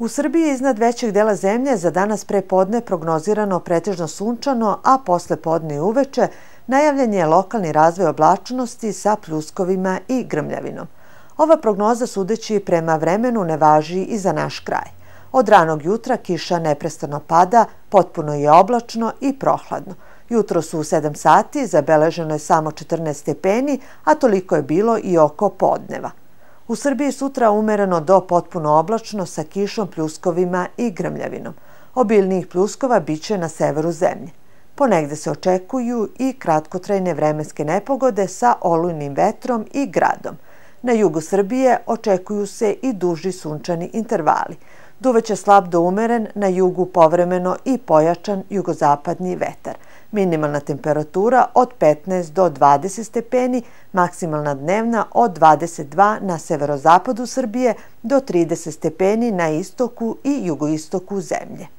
U Srbiji je iznad većeg dela zemlje za danas pre podne prognozirano pretežno sunčano, a posle podne i uveče najavljen je lokalni razvoj oblačnosti sa pljuskovima i grmljavinom. Ova prognoza, sudeći prema vremenu, ne važi i za naš kraj. Od ranog jutra kiša neprestano pada, potpuno je oblačno i prohladno. Jutro su u 7 sati, zabeleženo je samo 14 stepeni, a toliko je bilo i oko podneva. U Srbiji sutra umereno do potpuno oblačno sa kišom, pljuskovima i grmljavinom. Obilnijih pljuskova bit će na severu zemlje. Ponegde se očekuju i kratkotrajne vremenske nepogode sa olujnim vetrom i gradom. Na jugu Srbije očekuju se i duži sunčani intervali. Duveć je slab do umeren, na jugu povremeno i pojačan jugozapadni vetar – minimalna temperatura od 15 do 20 stepeni, maksimalna dnevna od 22 na severozapadu Srbije do 30 stepeni na istoku i jugoistoku zemlje.